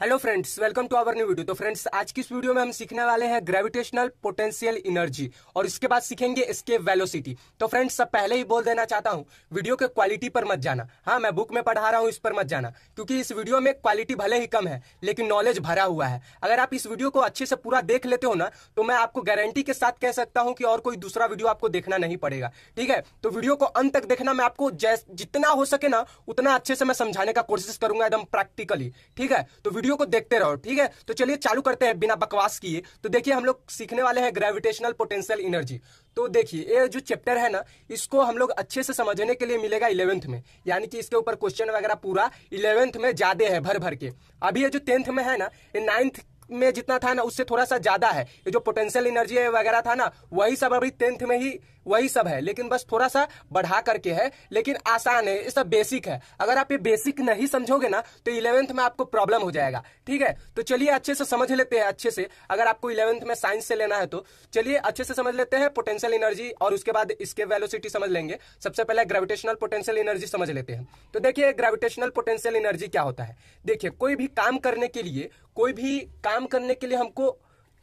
hello friends welcome to our new video तो friends आज की इस वीडियो में हम सीखने वाले हैं ग्रेविटेशनल पोटेंशियल एनर्जी और इसके बाद सीखेंगे इसके वेलोसिटी तो फ्रेंड्स सब पहले ही बोल देना चाहता हूं वीडियो के क्वालिटी पर मत जाना हाँ मैं बुक में पढ़ा रहा हूं इस पर मत जाना क्योंकि इस वीडियो में क्वालिटी भले ही कम है लेकिन नॉलेज भरा हुआ है अगर आप इस वीडियो को अच्छे से पूरा देख लेते हो ना तो मैं आपको गारंटी के साथ कह सकता हूँ कि और कोई दूसरा वीडियो आपको देखना नहीं पड़ेगा ठीक है तो वीडियो को अंत तक देखना मैं आपको जितना हो सके ना उतना अच्छे से मैं समझाने का कोशिश करूंगा एकदम प्रैक्टिकली ठीक है तो वीडियो को देखते रहो ठीक है तो चलिए चालू करते हैं बिना बकवास किए तो देखिए हम लोग सीखने वाले हैं ग्रेविटेशनल पोटेंशियल एनर्जी तो देखिए ये जो चैप्टर है ना इसको हम लोग अच्छे से समझने के लिए मिलेगा इलेवेंथ में यानी कि इसके ऊपर क्वेश्चन वगैरह पूरा इलेवेंथ में ज्यादा है भर भर के अभी ये जो टेंथ में है ना ये नाइन्थ में जितना था ना उससे थोड़ा सा ज्यादा है ये जो पोटेंशियल एनर्जी वगैरह था ना वही सब अभी टेंथ में ही वही सब है लेकिन बस थोड़ा सा बढ़ा करके है लेकिन आसान है ये सब बेसिक है अगर आप ये बेसिक नहीं समझोगे ना तो इलेवेंथ में आपको प्रॉब्लम हो जाएगा ठीक है तो चलिए अच्छे से समझ लेते हैं अच्छे से अगर आपको इलेवेंथ में साइंस से लेना है तो चलिए अच्छे से समझ लेते हैं पोटेंशियल एनर्जी और उसके बाद इसके वेलोसिटी समझ लेंगे सबसे पहले ग्रेविटेशनल पोटेंशियल एनर्जी समझ लेते हैं तो देखिए ग्रेविटेशनल पोटेंशियल एनर्जी क्या होता है देखिए कोई भी काम करने के लिए कोई भी काम करने के लिए हमको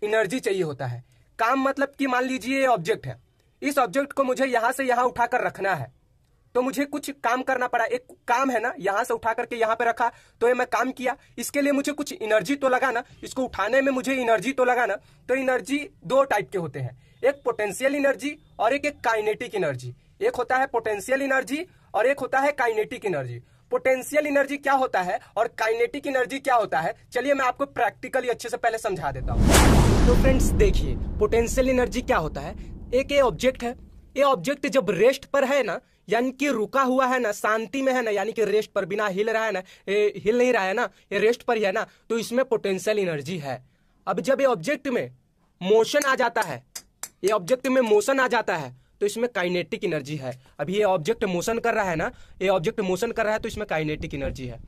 एनर्जी चाहिए होता है काम मतलब कि मान लीजिए ऑब्जेक्ट है इस ऑब्जेक्ट को मुझे यहां से यहां उठाकर रखना है तो मुझे कुछ काम करना पड़ा एक काम है ना यहां से उठा करके यहां पे रखा तो ये मैं काम किया इसके लिए मुझे कुछ एनर्जी तो लगा ना इसको उठाने में मुझे एनर्जी तो लगा ना तो एनर्जी दो टाइप के होते हैं एक पोटेंशियल एनर्जी और एक एक काइनेटिक एनर्जी एक होता है पोटेंशियल एनर्जी और एक होता है काइनेटिक एनर्जी पोटेंशियल एनर्जी क्या होता है और काइनेटिक एनर्जी क्या होता है चलिए मैं आपको प्रैक्टिकली अच्छे से पहले समझा देता हूँ तो फ्रेंड्स देखिए पोटेंशियल एनर्जी क्या होता है एक ये ऑब्जेक्ट है ये ऑब्जेक्ट जब रेस्ट पर है ना यानी कि रुका हुआ है ना शांति में है ना यानी कि रेस्ट पर बिना हिल रहा है ना ये हिल नहीं रहा है ना ये रेस्ट पर ही है ना तो इसमें पोटेंशियल एनर्जी है अब जब ये ऑब्जेक्ट में मोशन आ जाता है ये ऑब्जेक्ट में मोशन आ जाता है तो इसमें काइनेटिक एनर्जी है अभी ये ऑब्जेक्ट मोशन कर रहा है ना ये ऑब्जेक्ट मोशन कर रहा है तो इसमें काइनेटिक एनर्जी है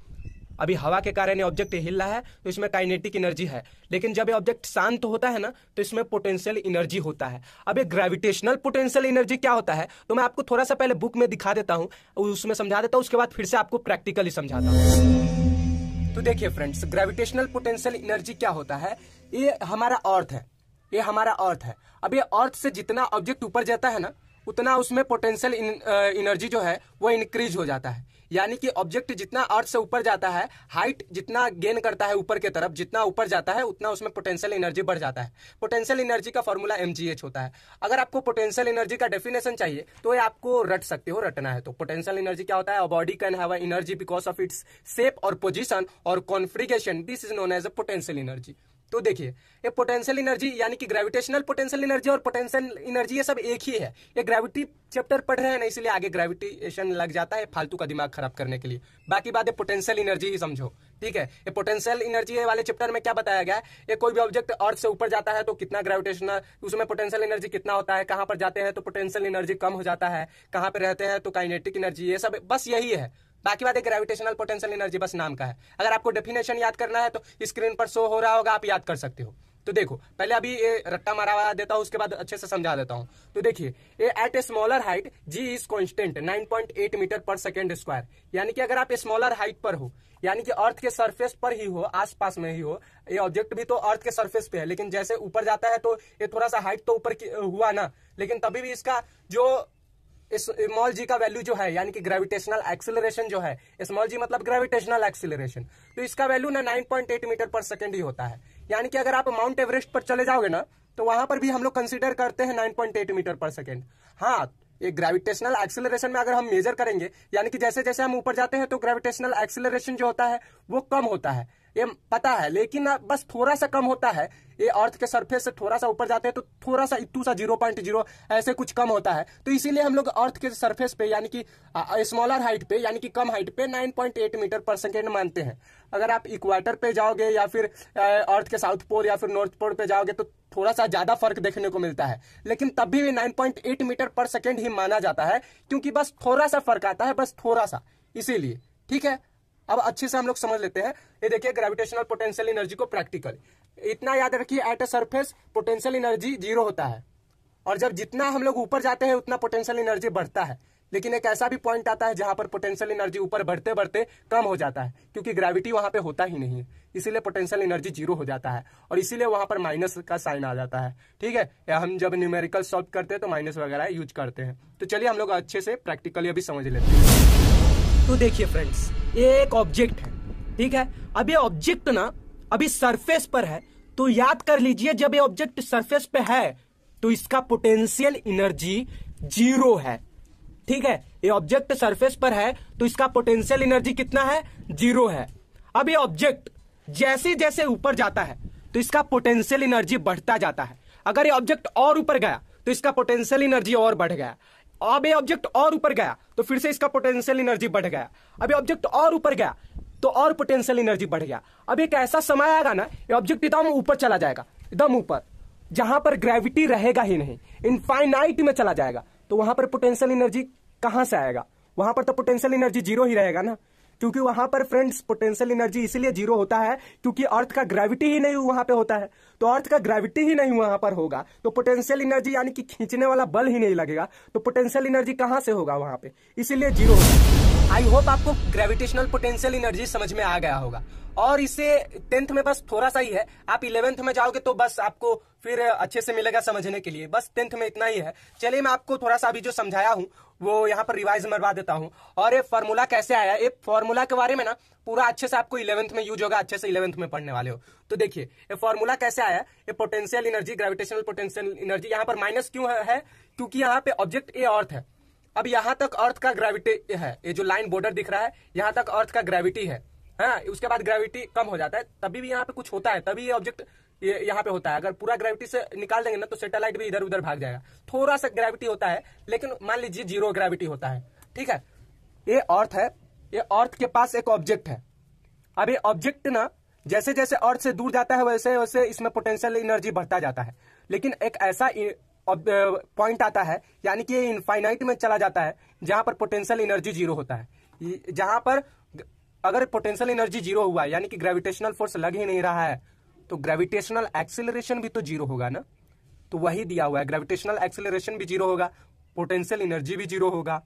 अभी हवा के कारण ये ऑब्जेक्ट हिल रहा है तो इसमें काइनेटिक एनर्जी है लेकिन जब ये ऑब्जेक्ट शांत तो होता है ना तो इसमें पोटेंशियल एनर्जी होता है अब ये ग्रेविटेशनल पोटेंशियल एनर्जी क्या होता है तो मैं आपको थोड़ा सा पहले बुक में दिखा देता हूँ उसमें समझा देता हूँ उसके बाद फिर से आपको प्रैक्टिकली समझाता हूँ तो देखिए फ्रेंड्स ग्रेविटेशनल पोटेंशियल एनर्जी क्या होता है ये हमारा अर्थ है ये हमारा अर्थ है अब ये अर्थ से जितना ऑब्जेक्ट ऊपर जाता है ना उतना उसमें पोटेंशियल एनर्जी जो है वो इंक्रीज हो जाता है यानी कि ऑब्जेक्ट जितना अर्थ से ऊपर जाता है हाइट जितना गेन करता है ऊपर के तरफ जितना ऊपर जाता है उतना उसमें पोटेंशियल एनर्जी बढ़ जाता है पोटेंशियल एनर्जी का फॉर्मूला एम होता है अगर आपको पोटेंशियल एनर्जी का डेफिनेशन चाहिए तो ये आपको रट सकते हो रटना है तो पोटेंशियल एनर्जी क्या होता है body can have energy because of its shape और पोजिशन और configuration this is known as a potential energy तो देखिए ये पोटेंशियल एनर्जी यानी कि ग्रेविटेशनल पोटेंशियल एनर्जी और पोटेंशियल एनर्जी ये सब एक ही है ये ग्रेविटी चैप्टर पढ़ रहे हैं ना इसलिए आगे ग्रेविटेशन लग जाता है फालतू का दिमाग खराब करने के लिए बाकी बात है पोटेंशियल एनर्जी ही समझो ठीक है ये पोटेंशियल एनर्जी वाले चैप्टर में क्या बताया गया है ये कोई भी ऑब्जेक्ट अर्थ से ऊपर जाता है तो कितना ग्रेविटेशनल उसमें पोटेंशियल एनर्जी कितना होता है कहां पर जाते हैं तो पोटेंशियल एनर्जी कम हो जाता है कहां पर रहते हैं तो काइनेटिक एनर्जी ये सब बस यही है बाकी बात है ग्रेविटेशनल पोटेंशियल एनर्जी बस नाम का है अगर आपको डेफिनेशन याद करना है तो स्क्रीन पर शो हो रहा होगा आप याद कर सकते हो तो देखो पहले अभी ये रट्टा मारा देता हूं उसके बाद अच्छे से समझा देता हूं तो देखिए ये at a smaller height G is constant 9.8 metre पर सेकेंड स्क्वायर यानी कि अगर आप स्मॉलर हाइट पर हो यानी कि अर्थ के सरफेस पर ही हो आसपास में ही हो ये ऑब्जेक्ट भी तो अर्थ के सरफेस पे है लेकिन जैसे ऊपर जाता है तो ये थोड़ा सा हाइट तो ऊपर हुआ ना लेकिन तभी भी इसका जो स्मॉल जी का वैल्यू जो है यानी कि ग्रेविटेशनल एक्सिलरेशन जो है स्मॉल जी मतलब ग्रेविटेशनल एक्सिलरेशन तो इसका वैल्यू ना 9.8 मीटर पर सेकेंड ही होता है यानी कि अगर आप माउंट एवरेस्ट पर चले जाओगे ना तो वहां पर भी हम लोग कंसिडर करते हैं एट मीटर पर सेकेंड हाँ ये ग्रेविटेशनल एक्सिलरेशन में अगर हम मेजर करेंगे यानी कि जैसे जैसे हम ऊपर जाते हैं तो ग्रेविटेशनल एक्सिलरेशन जो होता है वो कम होता है ये पता है लेकिन बस थोड़ा सा कम होता है ये अर्थ के सरफेस से थोड़ा सा ऊपर जाते हैं तो थोड़ा सा इतू सा जीरो पॉइंट जीरो ऐसे कुछ कम होता है तो इसीलिए हम लोग अर्थ के सरफेस पे यानी कि स्मॉलर हाइट पे यानी कि कम हाइट पे 9.8 मीटर पर सेकेंड मानते हैं अगर आप इक्वाटर पे जाओगे या फिर अर्थ के साउथ पोल या फिर नॉर्थ पोल पे जाओगे तो थोड़ा सा ज्यादा फर्क देखने को मिलता है लेकिन तब भी एट मीटर पर सेकेंड ही माना जाता है क्योंकि बस थोड़ा सा फर्क आता है बस थोड़ा सा इसीलिए ठीक है अब अच्छे से हम लोग समझ लेते हैं ये देखिए ग्रेविटेशनल पोटेंशियल एनर्जी को प्रैक्टिकल इतना याद रखिए at a surface potential energy zero होता है और जब जितना हम लोग ऊपर जाते हैं उतना पोटेंशियल एनर्जी बढ़ता है लेकिन एक ऐसा भी पॉइंट आता है जहां पर पोटेंशियल एनर्जी ऊपर बढ़ते बढ़ते कम हो जाता है क्योंकि ग्रेविटी वहां पे होता ही नहीं है इसीलिए पोटेंशियल एनर्जी जीरो हो जाता है और इसीलिए वहां पर माइनस का साइन आ जाता है ठीक है या हम जब न्यूमेरिकल सॉल्व करते हैं तो माइनस वगैरह यूज करते हैं तो चलिए हम लोग अच्छे से प्रैक्टिकली अभी समझ लेते हैं तो देखिए फ्रेंड्स ये एक ऑब्जेक्ट है ठीक है अब ये ऑब्जेक्ट ना अभी सरफेस पर है तो याद कर लीजिए जब ये ऑब्जेक्ट सरफेस पे है तो इसका पोटेंशियल एनर्जी जीरो है ठीक है ये ऑब्जेक्ट सरफेस पर है तो इसका पोटेंशियल एनर्जी कितना है जीरो है अब ये ऑब्जेक्ट जैसे जैसे ऊपर जाता है तो इसका पोटेंशियल एनर्जी बढ़ता जाता है अगर ये ऑब्जेक्ट और ऊपर गया तो इसका पोटेंशियल एनर्जी और बढ़ गया अब ये ऑब्जेक्ट और ऊपर गया तो फिर से इसका पोटेंशियल एनर्जी बढ़ गया अब ये ऑब्जेक्ट और ऊपर गया तो और पोटेंशियल एनर्जी बढ़ गया अब एक ऐसा समय आएगा ना ये ऑब्जेक्ट एकदम ऊपर चला जाएगा एकदम ऊपर जहां पर ग्रेविटी रहेगा ही नहीं इनफाइनाइट में चला जाएगा तो वहां पर पोटेंशियल एनर्जी कहां से आएगा वहां पर तो पोटेंशियल एनर्जी जीरो ही रहेगा ना क्योंकि वहां पर फ्रेंड्स पोटेंशियल एनर्जी इसलिए जीरो होता है क्योंकि अर्थ का ग्रेविटी ही नहीं वहां पे होता है तो अर्थ का ग्रेविटी ही नहीं वहां पर होगा तो पोटेंशियल एनर्जी यानी कि खींचने वाला बल ही नहीं लगेगा तो पोटेंशियल एनर्जी कहां से होगा वहां पे इसीलिए जीरो होगा आई होप आपको ग्रेविटेशनल पोटेंशियल इनर्जी समझ में आ गया होगा और इसे टेंथ में बस थोड़ा सा ही है आप इलेवेंथ में जाओगे तो बस आपको फिर अच्छे से मिलेगा समझने के लिए बस टेंथ में इतना ही है चलिए मैं आपको थोड़ा सा अभी जो समझाया हूँ वो यहाँ पर रिवाइज मरवा देता हूँ और ये फॉर्मूला कैसे आया ये फॉर्मूला के बारे में ना पूरा अच्छे से आपको इलेवंथ में यूज होगा अच्छे से इलेवंथ में पढ़ने वाले हो तो देखिए ये फॉर्मूला कैसे आया ये potential energy gravitational potential energy यहाँ पर माइनस क्यों है क्योंकि यहाँ पे ऑब्जेक्ट ए अर्थ है अब यहाँ तक अर्थ का ग्रेविटी है ये जो लाइन बॉर्डर दिख रहा है यहाँ तक अर्थ का ग्रेविटी है हाँ उसके बाद ग्रेविटी कम हो जाता है तभी भी यहाँ पे कुछ होता है तभी ये ऑब्जेक्ट ये यहाँ पे होता है अगर पूरा ग्रेविटी से निकाल देंगे ना तो सेटेलाइट भी इधर उधर भाग जाएगा थोड़ा सा ग्रेविटी होता है लेकिन मान लीजिए जीरो ग्रेविटी होता है ठीक है ये अर्थ है ये अर्थ के पास एक ऑब्जेक्ट है अब ये ऑब्जेक्ट ना जैसे जैसे अर्थ से दूर जाता है वैसे वैसे इसमें पोटेंशियल एनर्जी बढ़ता जाता है लेकिन एक ऐसा पॉइंट आता है यानी कि ये इनफाइनाइट में चला जाता है जहां पर पोटेंशियल एनर्जी जीरो होता है जहां पर अगर पोटेंशियल एनर्जी जीरो हुआ यानी कि ग्रेविटेशनल फोर्स लग ही नहीं रहा है तो ग्रेविटेशनल एक्सिलरेशन भी तो जीरो होगा ना तो वही दिया हुआ है ग्रेविटेशनल एक्सिलरेशन भी जीरो होगा पोटेंशियल एनर्जी भी जीरो होगा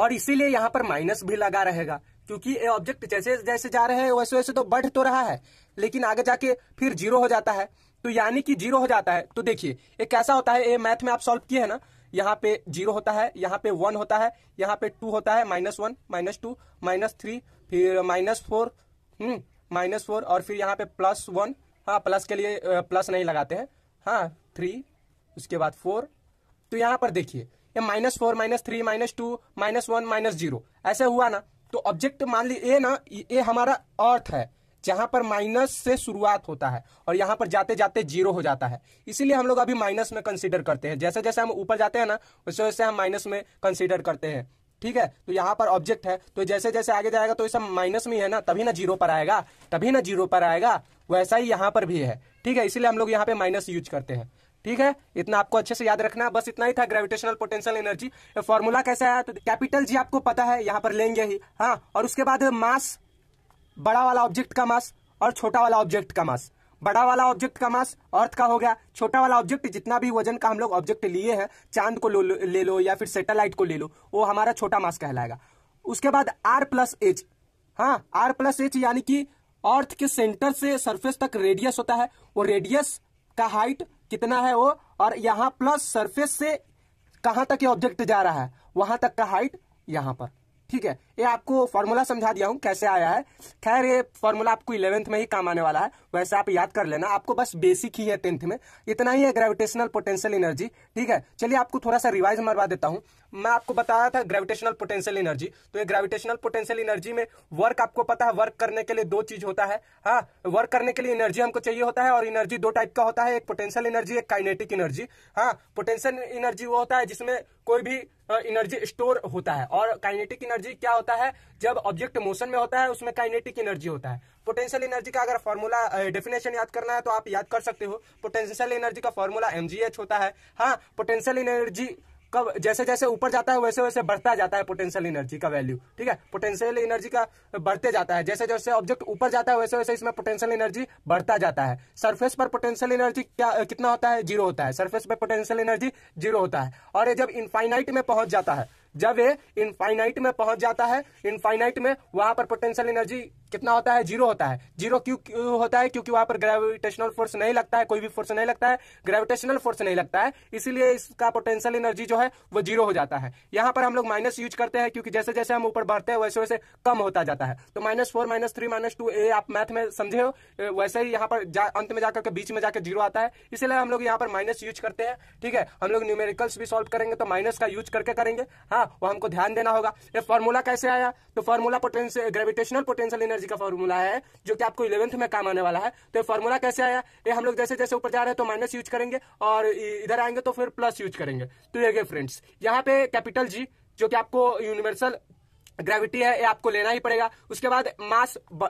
और इसीलिए यहाँ पर माइनस भी लगा रहेगा क्योंकि ये ऑब्जेक्ट जैसे जैसे जा रहे हैं वैसे वैसे तो बढ़ तो रहा है लेकिन आगे जाके फिर जीरो हो जाता है तो यानी कि जीरो हो जाता है तो देखिए ये कैसा होता है ये मैथ में आप सॉल्व किए हैं ना यहाँ पे जीरो होता है यहाँ पे वन होता है यहाँ पे टू होता है minus one minus two minus three फिर minus four hmm minus four और फिर यहाँ पे प्लस वन हाँ प्लस के लिए प्लस नहीं लगाते हैं हाँ थ्री उसके बाद फोर तो यहाँ पर देखिए ये minus four minus three minus two minus one minus zero ऐसे हुआ ना तो ऑब्जेक्ट मान ली ए ना ये हमारा अर्थ है जहां पर माइनस से शुरुआत होता है और यहां पर जाते जाते जीरो हो जाता है इसीलिए हम लोग अभी माइनस में कंसिडर करते हैं जैसे जैसे हम ऊपर जाते हैं ना वैसे वैसे हम माइनस में कंसिडर करते हैं ठीक है तो यहाँ पर ऑब्जेक्ट है तो जैसे जैसे आगे जाएगा तो ऐसा माइनस में है ना तभी ना जीरो पर आएगा तभी ना जीरो पर आएगा वैसा ही यहाँ पर भी है ठीक है इसीलिए हम लोग यहाँ पे माइनस यूज करते हैं ठीक है इतना आपको अच्छे से याद रखना बस इतना ही था ग्रेविटेशनल पोटेंशियल एनर्जी फॉर्मूला कैसा है तो कैपिटल जी आपको पता है यहाँ पर लेंगे ही हाँ और उसके बाद मास बड़ा वाला ऑब्जेक्ट का मास और छोटा वाला ऑब्जेक्ट का मास बड़ा वाला ऑब्जेक्ट का मास अर्थ का हो गया छोटा वाला ऑब्जेक्ट जितना भी वजन का हम लोग ऑब्जेक्ट लिए हैं चांद को लो, ले लो या फिर सेटेलाइट को ले लो वो हमारा छोटा मास कहलाएगा उसके बाद आर प्लस एच हाँ आर प्लस एच यानी कि अर्थ के सेंटर से सरफेस तक रेडियस होता है वो रेडियस का हाइट कितना है वो और यहाँ प्लस सरफेस से कहाँ तक ये ऑब्जेक्ट जा रहा है वहां तक का हाइट यहाँ पर ठीक है ये आपको फॉर्मूला समझा दिया हूँ कैसे आया है खैर ये फॉर्मूला आपको इलेवेंथ में ही काम आने वाला है वैसे आप याद कर लेना आपको बस बेसिक ही है टेंथ में इतना ही है ग्रेविटेशनल पोटेंशियल एनर्जी ठीक है चलिए आपको थोड़ा सा रिवाइज मरवा देता हूँ मैं आपको बताया था ग्रेविटेशनल पोटेंशियल एनर्जी तो ये ग्रेविटेशनल पोटेंशियल एनर्जी में वर्क आपको पता है वर्क करने के लिए दो चीज होता है हाँ वर्क करने के लिए एनर्जी हमको चाहिए होता है और एनर्जी दो टाइप का होता है एक पोटेंशियल एनर्जी एक काइनेटिक एनर्जी हाँ पोटेंशियल एनर्जी वो होता है जिसमें कोई भी एनर्जी स्टोर होता है और काइनेटिक एनर्जी क्या होता है जब ऑब्जेक्ट मोशन में होता है उसमें काइनेटिक एनर्जी होता है पोटेंशियल एनर्जी का अगर फॉर्मूला डेफिनेशन याद करना है तो आप याद कर सकते हो पोटेंशियल एनर्जी का फॉर्मूला एम होता है हाँ पोटेंशियल एनर्जी कब जैसे जैसे ऊपर जाता है वैसे वैसे बढ़ता जाता है पोटेंशियल एनर्जी का वैल्यू ठीक है पोटेंशियल एनर्जी का बढ़ते जाता है जैसे जैसे ऑब्जेक्ट ऊपर जाता है वैसे वैसे इसमें पोटेंशियल एनर्जी बढ़ता जाता है सरफेस पर पोटेंशियल एनर्जी क्या कितना होता है जीरो होता है सरफेस पर पोटेंशियल एनर्जी जीरो होता है और ये जब इनफाइनाइट में पहुंच जाता है जब ये इनफाइनाइट में पहुंच जाता है इनफाइनाइट में वहां पर पोटेंशियल एनर्जी कितना होता है जीरो होता है जीरो क्यों होता है क्योंकि वहां पर ग्रेविटेशनल फोर्स नहीं लगता है कोई भी फोर्स नहीं लगता है ग्रेविटेशनल फोर्स नहीं लगता है इसीलिए इसका पोटेंशियल एनर्जी जो है वो जीरो हो जाता है यहां पर हम लोग माइनस यूज करते हैं क्योंकि जैसे जैसे हम ऊपर बढ़ते हैं वैसे वैसे कम होता जाता है तो minus four minus three minus two ए आप मैथ में समझे हो वैसे ही यहाँ पर अंत में जाकर के बीच में जाकर जीरो आता है इसीलिए हम लोग यहां पर माइनस यूज करते हैं ठीक है हम लोग न्यूमेरिकल्स भी सॉल्व करेंगे तो माइनस का यूज करके करेंगे हाँ होगा वो हमको ध्यान देना होगा ये फॉर्मूला कैसे आया तो formula potential gravitational potential energy का फॉर्मूला है जो कि आपको इलेवंथ में काम आने वाला है तो ये फॉर्मूला कैसे आया ये हम लोग जैसे जैसे ऊपर जा रहे हैं तो माइनस यूज करेंगे और इधर आएंगे तो फिर प्लस यूज करेंगे तो ये फ्रेंड्स यहाँ पे कैपिटल जी जो कि आपको यूनिवर्सल ग्रेविटी है ये आपको लेना ही पड़ेगा उसके बाद मास ब,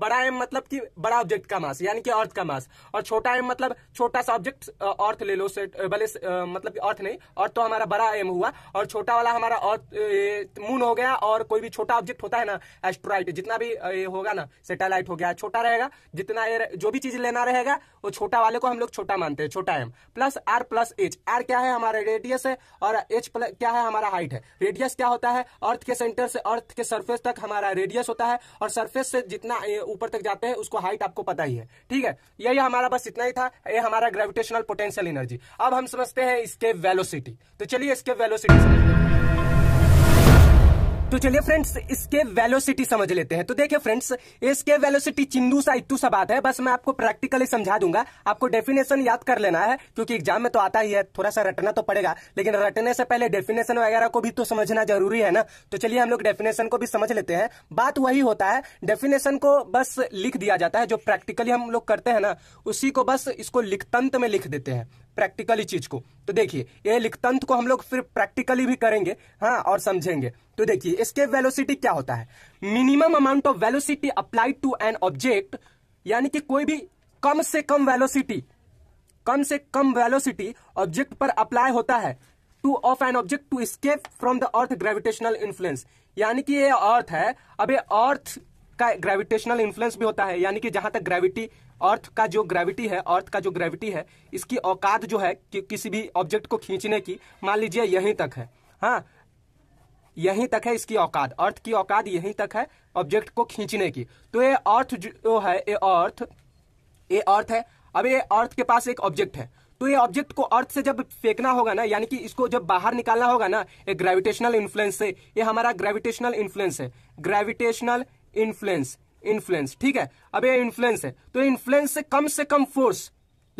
बड़ा एम मतलब कि बड़ा ऑब्जेक्ट का मास यानी कि अर्थ का मास और छोटा एम मतलब छोटा सा ऑब्जेक्ट अर्थ ले लो भले मतलब अर्थ नहीं अर्थ तो हमारा बड़ा एम हुआ और छोटा वाला हमारा अर्थ मून हो गया और कोई भी छोटा ऑब्जेक्ट होता है ना एस्ट्रॉइड जितना भी होगा ना सेटेलाइट हो गया छोटा रहेगा जितना ए, जो भी चीज लेना रहेगा वो छोटा वाले को हम लोग छोटा मानते हैं छोटा M plus R plus H R क्या है हमारा रेडियस है और एच क्या है हमारा हाइट है रेडियस क्या होता है अर्थ के सेंटर से अर्थ के सरफेस तक हमारा रेडियस होता है और सरफेस से जितना ऊपर तक जाते हैं उसको हाइट आपको पता ही है ठीक है यही हमारा बस इतना ही था ये हमारा ग्रेविटेशनल पोटेंशियल एनर्जी अब हम समझते हैं इसके वेलोसिटी तो चलिए इसके वेलोसिटी समझते हैं तो चलिए फ्रेंड्स इसके वेलोसिटी समझ लेते हैं तो देखिए फ्रेंड्स इसके वेलोसिटी चिंदू सा इतू सा बात है बस मैं आपको प्रैक्टिकली समझा दूंगा आपको डेफिनेशन याद कर लेना है क्योंकि एग्जाम में तो आता ही है थोड़ा सा रटना तो पड़ेगा लेकिन रटने से पहले डेफिनेशन वगैरह को भी तो समझना जरूरी है ना तो चलिए हम लोग डेफिनेशन को भी समझ लेते हैं बात वही होता है डेफिनेशन को बस लिख दिया जाता है जो प्रैक्टिकली हम लोग करते हैं ना उसी को बस इसको लिखतंत में लिख देते हैं प्रैक्टिकली चीज को तो देखिए ये लिखतंत को हम लोग फिर प्रैक्टिकली भी करेंगे हाँ और समझेंगे तो देखिए इसके वेलोसिटी क्या होता है minimum amount of velocity applied to an object यानी कि कोई भी कम से कम वेलोसिटी कम से कम वेलोसिटी ऑब्जेक्ट पर अप्लाई होता है to of an object to escape from the Earth gravitational influence यानी कि ये अर्थ है अब ये अर्थ का ग्रेविटेशनल इन्फ्लुएंस भी होता है यानी कि जहां तक ग्रेविटी अर्थ का जो ग्रेविटी है अर्थ का जो ग्रेविटी है इसकी औकात जो है कि किसी भी ऑब्जेक्ट को खींचने की मान लीजिए यहीं तक है हाँ यहीं तक है इसकी औकात अर्थ की औकात यहीं तक है ऑब्जेक्ट को खींचने की तो ये अर्थ जो है ये अर्थ ये अर्थ है अब ये अर्थ के पास एक ऑब्जेक्ट है तो ये ऑब्जेक्ट को अर्थ से जब फेंकना होगा ना यानी कि इसको जब बाहर निकालना होगा ना ये ग्रेविटेशनल इन्फ्लुएंस से ये हमारा ग्रेविटेशनल इन्फ्लुएंस है ग्रेविटेशनल इन्फ्लुएंस इन्फ्लुएंस ठीक है अब ये इन्फ्लुएंस है तो इन्फ्लुएंस से कम से कम फोर्स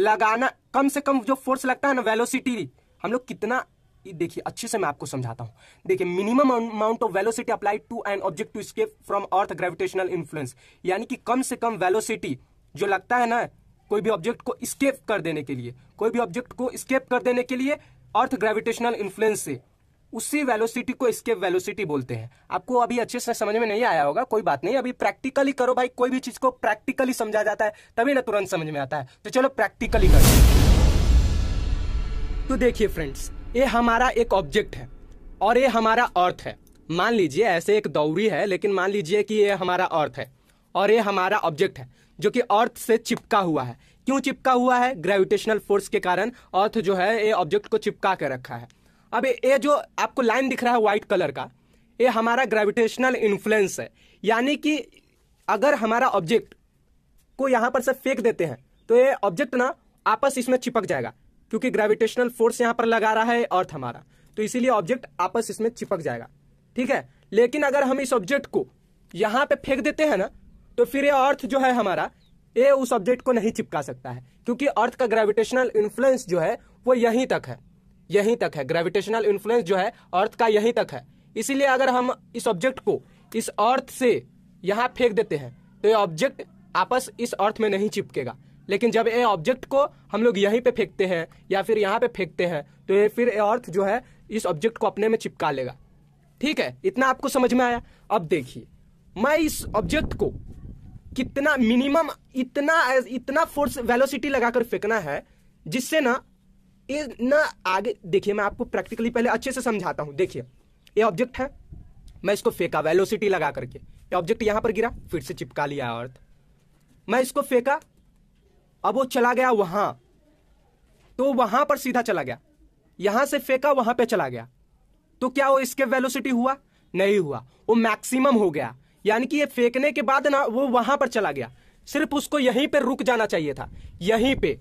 लगाना कम से कम जो फोर्स लगता है ना वेलोसिटी हम लोग कितना देखिए अच्छे से मैं आपको समझाता हूं देखिए minimum amount of velocity applied to an object to escape from Earth gravitational influence यानी कि कम से कम वेलोसिटी जो लगता है ना कोई भी ऑब्जेक्ट को स्केप कर देने के लिए कोई भी ऑब्जेक्ट को स्केप कर देने के लिए अर्थ ग्रेविटेशनल इन्फ्लुएंस से उसी वेलोसिटी को स्केप वेलोसिटी बोलते हैं आपको अभी अच्छे से समझ में नहीं आया होगा कोई बात नहीं अभी प्रैक्टिकली करो भाई कोई भी चीज को प्रैक्टिकली समझा जाता है तभी ना तुरंत समझ में आता है तो चलो प्रैक्टिकली करो तो देखिए फ्रेंड्स ये हमारा एक ऑब्जेक्ट है और ये हमारा अर्थ है मान लीजिए ऐसे एक दौरी है लेकिन मान लीजिए कि ये हमारा अर्थ है और ये हमारा ऑब्जेक्ट है जो कि अर्थ से चिपका हुआ है क्यों चिपका हुआ है ग्रेविटेशनल फोर्स के कारण अर्थ जो है ये ऑब्जेक्ट को चिपका के रखा है अब ये जो आपको लाइन दिख रहा है व्हाइट कलर का ये हमारा ग्रेविटेशनल इन्फ्लुएंस है यानी कि अगर हमारा ऑब्जेक्ट को यहाँ पर से फेंक देते हैं तो ये ऑब्जेक्ट ना आपस इसमें चिपक जाएगा क्योंकि ग्रेविटेशनल फोर्स यहां पर लगा रहा है अर्थ हमारा तो इसीलिए ऑब्जेक्ट आपस इसमें चिपक जाएगा ठीक है लेकिन अगर हम इस ऑब्जेक्ट को यहां पे फेंक देते हैं ना तो फिर ये अर्थ जो है हमारा ये उस ऑब्जेक्ट को नहीं चिपका सकता है क्योंकि अर्थ का ग्रेविटेशनल इन्फ्लुएंस जो है वो यहीं तक है यहीं तक है ग्रेविटेशनल इन्फ्लुएंस जो है अर्थ का यहीं तक है इसीलिए अगर हम इस ऑब्जेक्ट को इस अर्थ से यहाँ फेंक देते हैं तो ये ऑब्जेक्ट आपस इस अर्थ में नहीं चिपकेगा लेकिन जब ए ऑब्जेक्ट को हम लोग यहीं पे फेंकते हैं या फिर यहाँ पे फेंकते हैं तो ये फिर ए अर्थ जो है इस ऑब्जेक्ट को अपने में चिपका लेगा ठीक है इतना आपको समझ में आया अब देखिए मैं इस ऑब्जेक्ट को कितना मिनिमम इतना इतना फोर्स वेलोसिटी लगाकर फेंकना है जिससे ना ये ना आगे देखिए मैं आपको प्रैक्टिकली पहले अच्छे से समझाता हूँ देखिए ये ऑब्जेक्ट है मैं इसको फेंका वेलोसिटी लगा करके ये ऑब्जेक्ट यहाँ पर गिरा फिर से चिपका लिया अर्थ मैं इसको फेंका अब वो चला गया वहां तो वहां पर सीधा चला गया यहां से फेंका वहां पे चला गया तो क्या वो इसके वेलोसिटी हुआ नहीं हुआ वो मैक्सिमम हो गया यानी कि ये फेंकने के बाद ना वो वहां पर चला गया सिर्फ उसको यहीं पे रुक जाना चाहिए था यहीं पे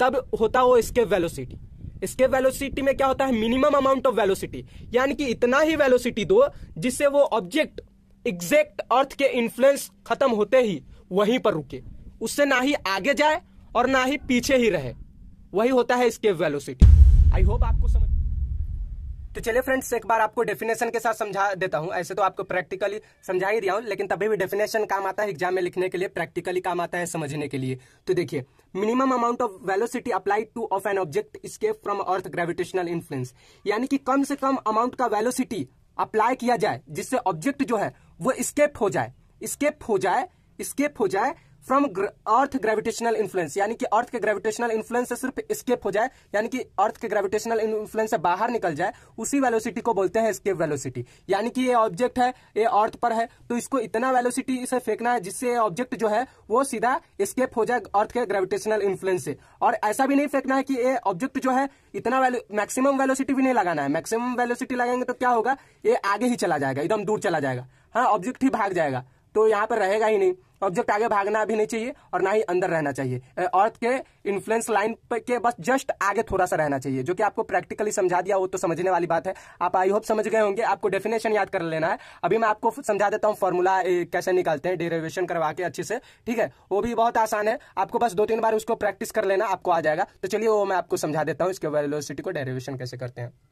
तब होता वो इसके वेलोसिटी इसके वेलोसिटी में क्या होता है मिनिमम अमाउंट ऑफ वेलोसिटी यानी कि इतना ही वेलोसिटी दो जिससे वो ऑब्जेक्ट एग्जैक्ट अर्थ के इन्फ्लुएंस खत्म होते ही वहीं पर रुके उससे ना ही आगे जाए और ना ही पीछे ही रहे वही होता है इसके वेलोसिटी आई होप आपको समझ तो चलिए फ्रेंड्स एक बार आपको डेफिनेशन के साथ समझा देता हूँ ऐसे तो आपको प्रैक्टिकली समझा ही दिया हूँ लेकिन तभी भी डेफिनेशन काम आता है एग्जाम में लिखने के लिए प्रैक्टिकली काम आता है समझने के लिए तो देखिए minimum amount of velocity apply to of an object escape from Earth gravitational influence यानी कि कम से कम अमाउंट का वेलोसिटी अप्लाई किया जाए जिससे ऑब्जेक्ट जो है वो स्केप हो जाए स्केप हो जाए स्केप हो जाए फ्रॉम अर्थ ग्रेविटेशनल इन्फ्लुएंस यानी कि अर्थ के ग्रेविटेशनल इन्फ्लुएंस से सिर्फ स्केप हो जाए यानी कि अर्थ के ग्रेविटेशनल इन्फ्लुएंस से बाहर निकल जाए उसी वेलोसिटी को बोलते हैं स्केप वेलोसिटी यानी कि ये ऑब्जेक्ट है ये अर्थ पर है तो इसको इतना वेलोसिटी इसे फेंकना है जिससे ऑब्जेक्ट जो है वो सीधा स्केप हो जाए अर्थ के ग्रेविटेशनल इन्फ्लुएंस से और ऐसा भी नहीं फेंकना है कि ये ऑब्जेक्ट जो है इतना मैक्सिमम वेलोसिटी भी नहीं लगाना है मैक्सिमम वेलोसिटी लगाएंगे तो क्या होगा ये आगे ही चला जाएगा एकदम दूर चला जाएगा हाँ ऑब्जेक्ट ही भाग जाएगा तो यहाँ पर रहेगा ही नहीं ऑब्जेक्ट आगे भागना भी नहीं चाहिए और ना ही अंदर रहना चाहिए अर्थ के इन्फ्लुएंस लाइन के बस जस्ट आगे थोड़ा सा रहना चाहिए जो कि आपको प्रैक्टिकली समझा दिया वो तो समझने वाली बात है आप आई होप समझ गए होंगे आपको डेफिनेशन याद कर लेना है अभी मैं आपको समझा देता हूँ फॉर्मूला कैसे निकालते हैं डेरेवेशन करवा के अच्छे से ठीक है वो भी बहुत आसान है आपको बस दो तीन बार उसको प्रैक्टिस कर लेना आपको आ जाएगा तो चलिए वो मैं आपको समझा देता हूँ इसके वेलोसिटी को डेरेवेशन कैसे करते हैं